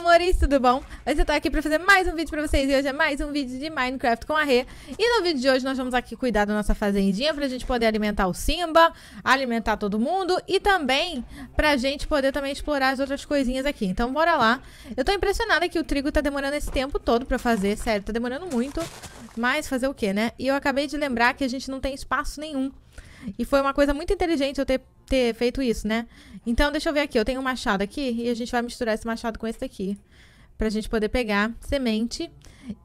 amores, tudo bom? Hoje eu tô aqui pra fazer mais um vídeo pra vocês e hoje é mais um vídeo de Minecraft com a Rê. E no vídeo de hoje nós vamos aqui cuidar da nossa fazendinha pra gente poder alimentar o Simba, alimentar todo mundo e também pra gente poder também explorar as outras coisinhas aqui. Então bora lá. Eu tô impressionada que o trigo tá demorando esse tempo todo pra fazer, sério, tá demorando muito. Mas fazer o quê, né? E eu acabei de lembrar que a gente não tem espaço nenhum. E foi uma coisa muito inteligente eu ter ter feito isso, né? Então, deixa eu ver aqui. Eu tenho um machado aqui e a gente vai misturar esse machado com esse daqui. Pra gente poder pegar semente.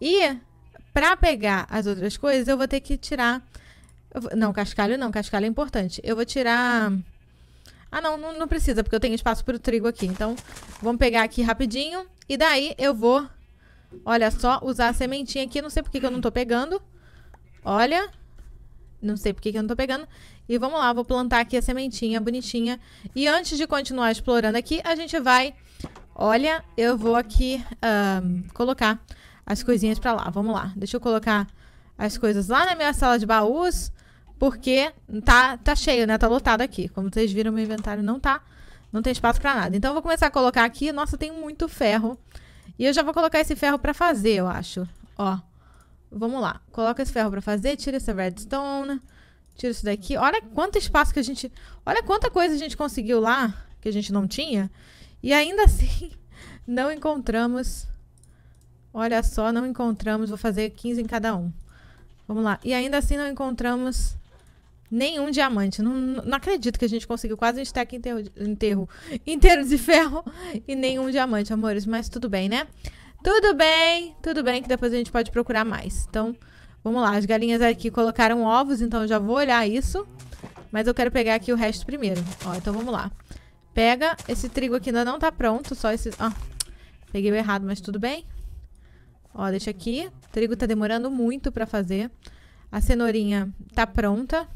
E pra pegar as outras coisas, eu vou ter que tirar... Não, cascalho não. Cascalho é importante. Eu vou tirar... Ah, não, não, não precisa, porque eu tenho espaço para o trigo aqui. Então, vamos pegar aqui rapidinho. E daí eu vou, olha só, usar a sementinha aqui. Não sei porque que eu não tô pegando. Olha, não sei por que, que eu não tô pegando. E vamos lá, vou plantar aqui a sementinha bonitinha. E antes de continuar explorando aqui, a gente vai... Olha, eu vou aqui uh, colocar as coisinhas pra lá. Vamos lá, deixa eu colocar as coisas lá na minha sala de baús. Porque tá, tá cheio, né? Tá lotado aqui. Como vocês viram, meu inventário não tá... Não tem espaço pra nada. Então, eu vou começar a colocar aqui. Nossa, tem muito ferro. E eu já vou colocar esse ferro pra fazer, eu acho. Ó. Vamos lá. Coloca esse ferro pra fazer, tira essa redstone, tira isso daqui. Olha quanto espaço que a gente... Olha quanta coisa a gente conseguiu lá, que a gente não tinha. E ainda assim, não encontramos... Olha só, não encontramos... Vou fazer 15 em cada um. Vamos lá. E ainda assim não encontramos nenhum diamante. Não, não acredito que a gente conseguiu quase um stack inteiro, enterro, inteiro de ferro e nenhum diamante, amores. Mas tudo bem, né? Tudo bem, tudo bem, que depois a gente pode procurar mais. Então, vamos lá. As galinhas aqui colocaram ovos, então eu já vou olhar isso. Mas eu quero pegar aqui o resto primeiro. Ó, então vamos lá. Pega, esse trigo aqui ainda não tá pronto, só esse... Ó, peguei o errado, mas tudo bem. Ó, deixa aqui. O trigo tá demorando muito pra fazer. A cenourinha tá pronta.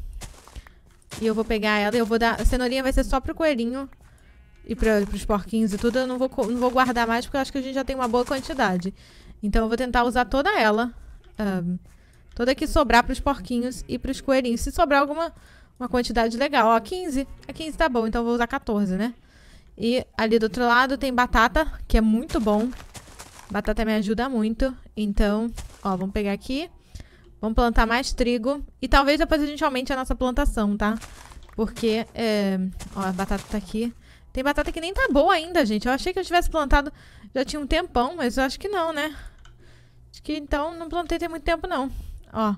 E eu vou pegar ela e eu vou dar... A cenourinha vai ser só pro coelhinho e para os porquinhos e tudo, eu não vou, não vou guardar mais porque eu acho que a gente já tem uma boa quantidade. Então eu vou tentar usar toda ela. Um, toda que sobrar para os porquinhos e para os coelhinhos. Se sobrar alguma uma quantidade legal. Ó, 15. A 15 tá bom, então eu vou usar 14, né? E ali do outro lado tem batata, que é muito bom. Batata me ajuda muito. Então, ó, vamos pegar aqui. Vamos plantar mais trigo. E talvez depois a gente aumente a nossa plantação, tá? Porque, é... ó, a batata tá aqui. Tem batata que nem tá boa ainda, gente. Eu achei que eu tivesse plantado já tinha um tempão, mas eu acho que não, né? Acho que então não plantei tem muito tempo, não. Ó.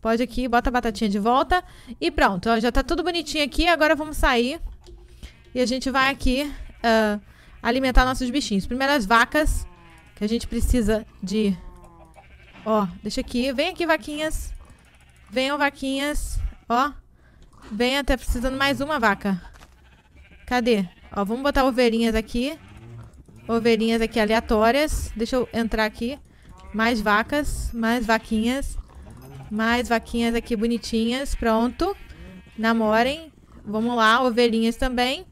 Pode aqui, bota a batatinha de volta. E pronto, ó, já tá tudo bonitinho aqui. Agora vamos sair. E a gente vai aqui uh, alimentar nossos bichinhos. Primeiro as vacas, que a gente precisa de... Ó, deixa aqui. Vem aqui, vaquinhas. Venham, vaquinhas. Ó. Vem até tá precisando mais uma vaca. Cadê? Ó, vamos botar ovelhinhas aqui. ovelhinhas aqui aleatórias. Deixa eu entrar aqui. Mais vacas, mais vaquinhas. Mais vaquinhas aqui bonitinhas. Pronto. Namorem. Vamos lá, ovelhinhas também.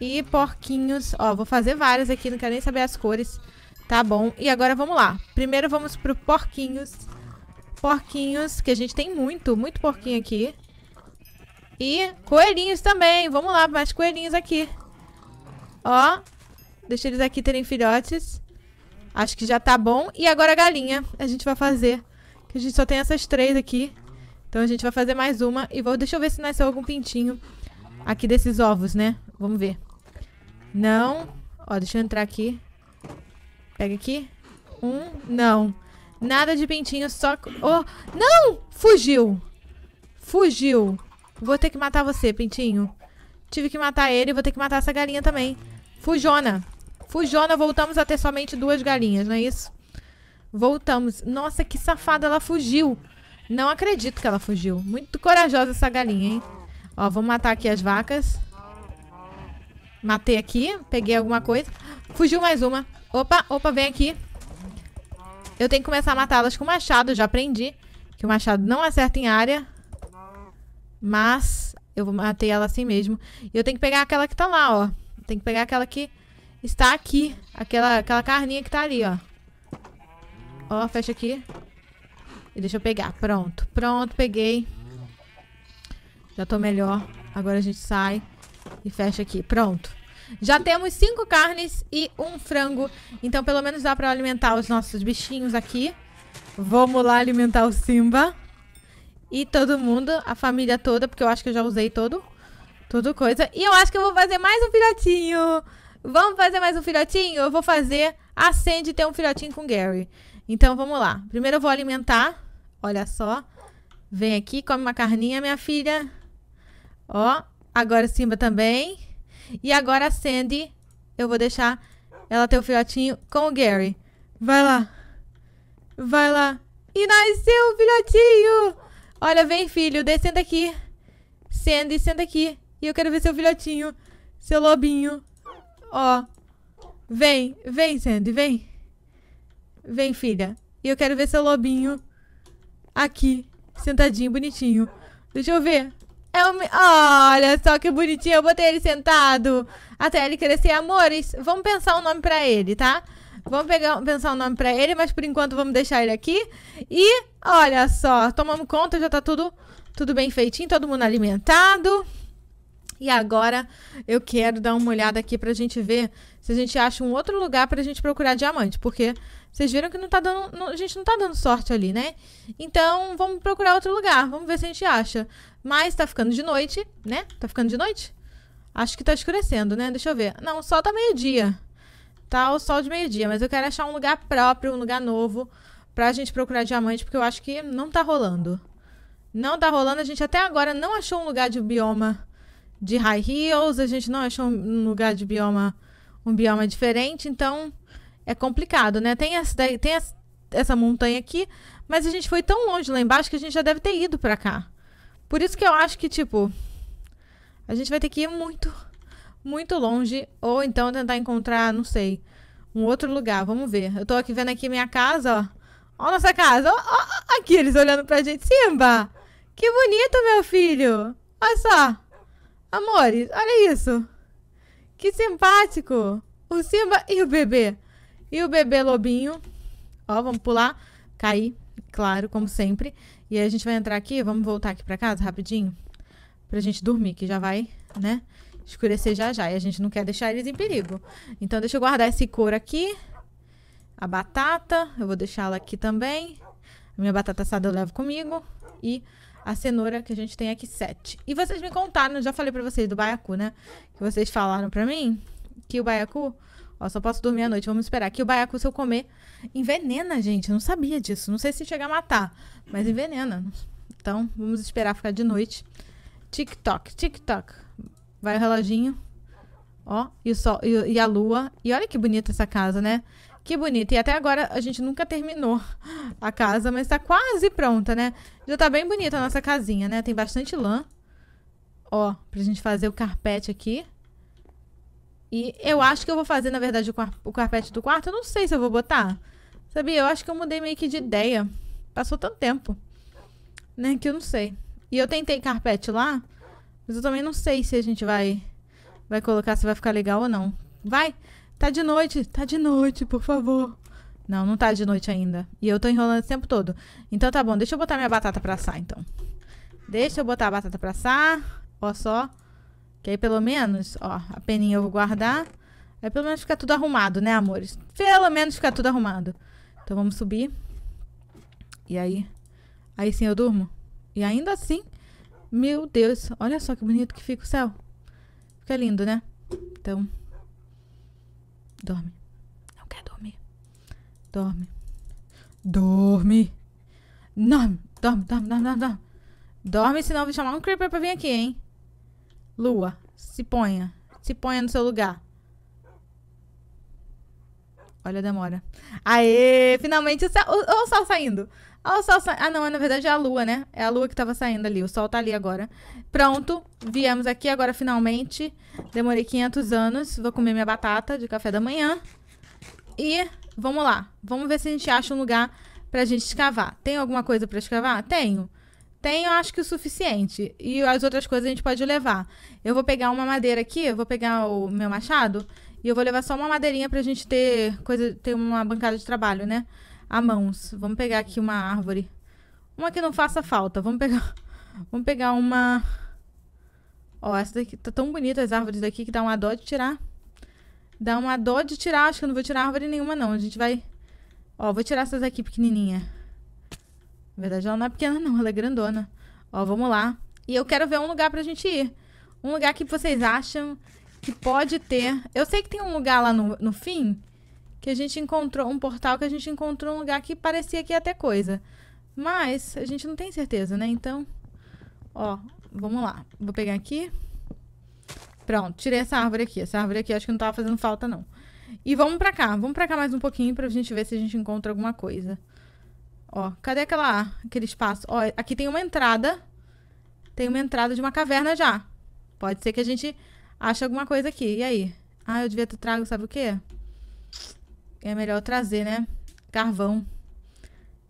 E porquinhos. Ó, vou fazer várias aqui, não quero nem saber as cores. Tá bom. E agora vamos lá. Primeiro vamos pro porquinhos. Porquinhos, que a gente tem muito, muito porquinho aqui. E coelhinhos também. Vamos lá, mais coelhinhos aqui. Ó. Deixa eles aqui terem filhotes. Acho que já tá bom. E agora a galinha. A gente vai fazer. Que a gente só tem essas três aqui. Então a gente vai fazer mais uma. E vou... Deixa eu ver se nasceu algum pintinho aqui desses ovos, né? Vamos ver. Não. Ó, deixa eu entrar aqui. Pega aqui. Um. Não. Nada de pintinho, só... Oh, não! Fugiu! Fugiu! Vou ter que matar você, pintinho. Tive que matar ele, e vou ter que matar essa galinha também. Fujona. Fujona, voltamos a ter somente duas galinhas, não é isso? Voltamos. Nossa, que safada, ela fugiu. Não acredito que ela fugiu. Muito corajosa essa galinha, hein? Ó, vou matar aqui as vacas. Matei aqui, peguei alguma coisa. Fugiu mais uma. Opa, opa, vem aqui. Eu tenho que começar a matá-las com machado, já aprendi. Que o machado não acerta em área. Mas eu vou matei ela assim mesmo. E eu tenho que pegar aquela que tá lá, ó. Tem que pegar aquela que está aqui. Aquela, aquela carninha que tá ali, ó. Ó, fecha aqui. E deixa eu pegar. Pronto. Pronto, peguei. Já tô melhor. Agora a gente sai e fecha aqui. Pronto. Já temos cinco carnes e um frango. Então, pelo menos dá pra alimentar os nossos bichinhos aqui. Vamos lá alimentar o Simba. E todo mundo, a família toda, porque eu acho que eu já usei todo. Tudo coisa. E eu acho que eu vou fazer mais um filhotinho. Vamos fazer mais um filhotinho? Eu vou fazer a Sandy ter um filhotinho com o Gary. Então, vamos lá. Primeiro eu vou alimentar. Olha só. Vem aqui, come uma carninha, minha filha. Ó, agora Simba também. E agora a Sandy, eu vou deixar ela ter o filhotinho com o Gary. Vai lá. Vai lá. E nasceu o filhotinho! Olha, vem, filho, descenda aqui. Sandy, senta aqui. E eu quero ver seu filhotinho, seu lobinho. Ó. Vem, vem, Sandy, vem. Vem, filha. E eu quero ver seu lobinho aqui, sentadinho, bonitinho. Deixa eu ver. É um... Olha só que bonitinho, eu botei ele sentado. Até ele crescer. Amores, vamos pensar um nome pra ele, tá? Tá? Vamos pegar, pensar um nome para ele, mas por enquanto vamos deixar ele aqui. E olha só, tomamos conta, já tá tudo, tudo bem feitinho, todo mundo alimentado. E agora eu quero dar uma olhada aqui pra gente ver se a gente acha um outro lugar pra gente procurar diamante, porque vocês viram que não tá dando, não, a gente não tá dando sorte ali, né? Então, vamos procurar outro lugar, vamos ver se a gente acha. Mas tá ficando de noite, né? Tá ficando de noite? Acho que tá escurecendo, né? Deixa eu ver. Não, só tá meio-dia tal, sol de meio-dia, mas eu quero achar um lugar próprio, um lugar novo pra gente procurar diamante, porque eu acho que não tá rolando. Não tá rolando, a gente até agora não achou um lugar de bioma de high heels, a gente não achou um lugar de bioma um bioma diferente, então é complicado, né? Tem essa tem essa, essa montanha aqui, mas a gente foi tão longe lá embaixo que a gente já deve ter ido pra cá. Por isso que eu acho que, tipo, a gente vai ter que ir muito muito longe ou então tentar encontrar, não sei, um outro lugar. Vamos ver. Eu tô aqui vendo aqui minha casa, ó. Ó nossa casa. Ó, ó, aqui eles olhando pra gente. Simba! Que bonito, meu filho! Olha só. Amores, olha isso. Que simpático. O Simba e o bebê. E o bebê lobinho. Ó, vamos pular. Cair, claro, como sempre. E aí a gente vai entrar aqui. Vamos voltar aqui pra casa rapidinho. Pra gente dormir, que já vai, né? escurecer já já. E a gente não quer deixar eles em perigo. Então, deixa eu guardar esse couro aqui. A batata, eu vou deixá-la aqui também. A minha batata assada eu levo comigo. E a cenoura que a gente tem aqui, sete. E vocês me contaram, já falei pra vocês do baiacu, né? Que vocês falaram pra mim que o baiacu... Ó, só posso dormir à noite, vamos esperar. Que o baiacu, se eu comer, envenena, gente. Eu não sabia disso. Não sei se chega a matar, mas envenena. Então, vamos esperar ficar de noite. Tic-toc, tic-toc. Vai o reloginho. Ó, e, o sol, e, e a lua. E olha que bonita essa casa, né? Que bonita. E até agora a gente nunca terminou a casa, mas tá quase pronta, né? Já tá bem bonita a nossa casinha, né? Tem bastante lã. Ó, pra gente fazer o carpete aqui. E eu acho que eu vou fazer, na verdade, o, car o carpete do quarto. Eu não sei se eu vou botar. Sabia? Eu acho que eu mudei meio que de ideia. Passou tanto tempo. Né? Que eu não sei. E eu tentei carpete lá. Mas eu também não sei se a gente vai vai colocar se vai ficar legal ou não. Vai. Tá de noite, tá de noite, por favor. Não, não tá de noite ainda. E eu tô enrolando o tempo todo. Então tá bom, deixa eu botar minha batata pra assar, então. Deixa eu botar a batata pra assar. Ó só. Que aí pelo menos, ó, a peninha eu vou guardar. Aí pelo menos fica tudo arrumado, né, amores? Pelo menos fica tudo arrumado. Então vamos subir. E aí? Aí sim eu durmo? E ainda assim, meu Deus, olha só que bonito que fica o céu. Fica lindo, né? Então, dorme. Não quer dormir. Dorme. Dorme. Dorme, dorme, dorme, dorme, dorme. Dorme, dorme senão eu vou chamar um creeper pra vir aqui, hein? Lua, se ponha. Se ponha no seu lugar. Olha a demora. Aê! Finalmente o céu. o sol saindo. Olha o sol saindo. Ah, não, na verdade é a lua, né? É a lua que tava saindo ali. O sol tá ali agora. Pronto, viemos aqui agora finalmente. Demorei 500 anos. Vou comer minha batata de café da manhã. E vamos lá. Vamos ver se a gente acha um lugar pra gente escavar. Tem alguma coisa pra escavar? Tenho. Tenho, acho que o suficiente. E as outras coisas a gente pode levar. Eu vou pegar uma madeira aqui, eu vou pegar o meu machado e eu vou levar só uma madeirinha pra gente ter coisa, ter uma bancada de trabalho, né? a mãos. Vamos pegar aqui uma árvore. Uma que não faça falta. Vamos pegar, vamos pegar uma... Ó, essa daqui tá tão bonita as árvores daqui que dá uma dó de tirar. Dá uma dó de tirar. Acho que eu não vou tirar árvore nenhuma, não. A gente vai... Ó, vou tirar essas aqui pequenininha. Na verdade, ela não é pequena, não. Ela é grandona. Ó, vamos lá. E eu quero ver um lugar pra gente ir. Um lugar que vocês acham que pode ter... Eu sei que tem um lugar lá no, no fim que a gente encontrou, um portal que a gente encontrou um lugar que parecia que ia ter coisa. Mas a gente não tem certeza, né? Então, ó, vamos lá. Vou pegar aqui. Pronto, tirei essa árvore aqui. Essa árvore aqui acho que não tava fazendo falta, não. E vamos pra cá. Vamos pra cá mais um pouquinho pra gente ver se a gente encontra alguma coisa. Ó, cadê aquela, aquele espaço? Ó, aqui tem uma entrada. Tem uma entrada de uma caverna já. Pode ser que a gente ache alguma coisa aqui. E aí? Ah, eu devia ter trago, sabe o quê? é melhor trazer, né? Carvão.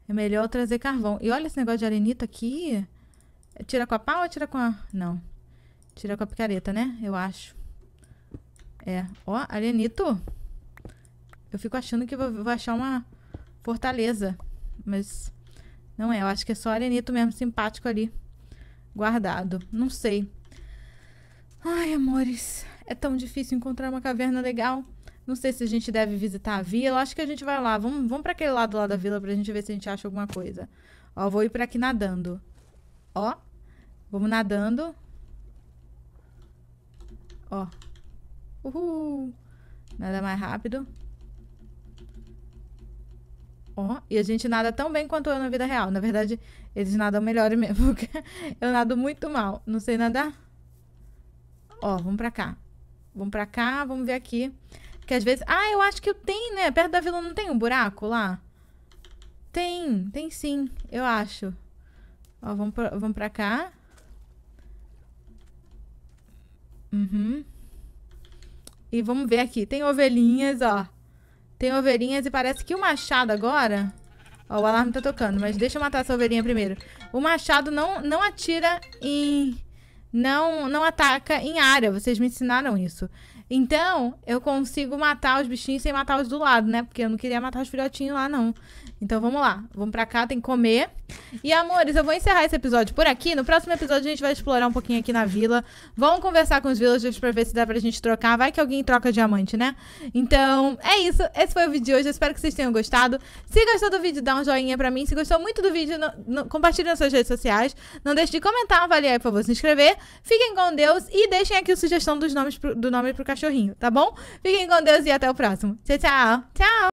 É melhor trazer carvão. E olha esse negócio de arenita aqui. É tira com a pau ou tira com a... Não. Tira com a picareta, né? Eu acho. É. Ó, arenito. Eu fico achando que vou, vou achar uma fortaleza. Mas não é. Eu acho que é só arenito mesmo, simpático ali. Guardado. Não sei. Ai, amores. É tão difícil encontrar uma caverna legal. Não sei se a gente deve visitar a vila. Acho que a gente vai lá. Vamos, vamos para aquele lado lá da vila pra gente ver se a gente acha alguma coisa. Ó, vou ir para aqui nadando. Ó. Vamos nadando. Ó. Uhul. Nada mais rápido. Ó. E a gente nada tão bem quanto eu na vida real. Na verdade, eles nadam melhor mesmo. eu nado muito mal. Não sei nadar. Ó, vamos pra cá. Vamos pra cá, vamos ver aqui. Que às vezes. Ah, eu acho que eu tenho, né? Perto da vila não tem um buraco lá? Tem, tem sim, eu acho. Ó, vamos pra, vamos pra cá. Uhum. E vamos ver aqui. Tem ovelhinhas, ó. Tem ovelhinhas e parece que o machado agora... Ó, o alarme tá tocando, mas deixa eu matar essa ovelhinha primeiro. O machado não, não atira em... Não, não ataca em área. Vocês me ensinaram isso. Então, eu consigo matar os bichinhos sem matar os do lado, né? Porque eu não queria matar os filhotinhos lá, não. Então vamos lá, vamos pra cá, tem que comer. E amores, eu vou encerrar esse episódio por aqui. No próximo episódio a gente vai explorar um pouquinho aqui na vila. Vamos conversar com os villagers pra ver se dá pra gente trocar. Vai que alguém troca diamante, né? Então é isso, esse foi o vídeo de hoje. Eu espero que vocês tenham gostado. Se gostou do vídeo, dá um joinha pra mim. Se gostou muito do vídeo, compartilhe nas suas redes sociais. Não deixe de comentar, avaliar e por favor se inscrever. Fiquem com Deus e deixem aqui a sugestão dos nomes pro, do nome pro cachorro cachorrinho, tá bom? Fiquem com Deus e até o próximo. Tchau, tchau. Tchau.